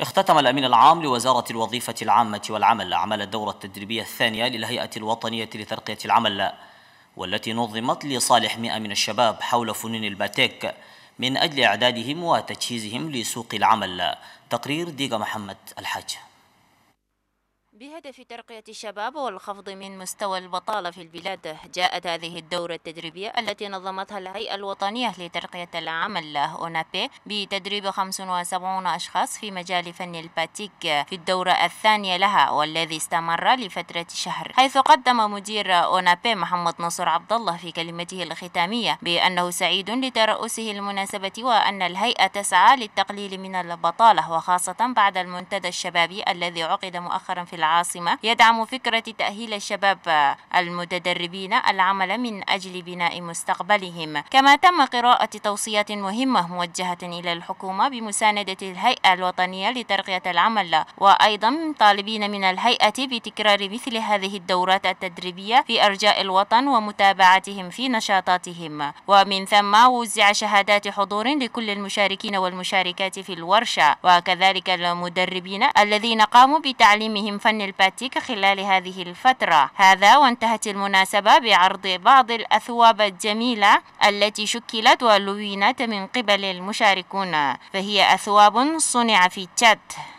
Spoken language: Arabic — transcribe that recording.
اختتم الأمين العام لوزارة الوظيفة العامة والعمل أعمال الدورة التدريبية الثانية للهيئة الوطنية لترقية العمل والتي نظمت لصالح 100 من الشباب حول فنون الباتيك من أجل إعدادهم وتجهيزهم لسوق العمل تقرير ديغا محمد الحاج بهدف ترقية الشباب والخفض من مستوى البطالة في البلاد جاءت هذه الدورة التدريبية التي نظمتها الهيئة الوطنية لترقية العمل أونابي بتدريب 75 أشخاص في مجال فن الباتيك في الدورة الثانية لها والذي استمر لفترة شهر حيث قدم مدير أونابي محمد نصر عبد الله في كلمته الختامية بأنه سعيد لترأسه المناسبة وأن الهيئة تسعى للتقليل من البطالة وخاصة بعد المنتدى الشبابي الذي عقد مؤخرا في العالم العاصمة يدعم فكرة تأهيل الشباب المتدربين العمل من أجل بناء مستقبلهم كما تم قراءة توصيات مهمة موجهة إلى الحكومة بمساندة الهيئة الوطنية لترقية العمل وأيضا طالبين من الهيئة بتكرار مثل هذه الدورات التدريبية في أرجاء الوطن ومتابعتهم في نشاطاتهم ومن ثم وزع شهادات حضور لكل المشاركين والمشاركات في الورشة وكذلك المدربين الذين قاموا بتعليمهم فن الفن الباتيك خلال هذه الفترة هذا وانتهت المناسبة بعرض بعض الأثواب الجميلة التي شكلت ولوينت من قبل المشاركون فهي أثواب صنع في تشات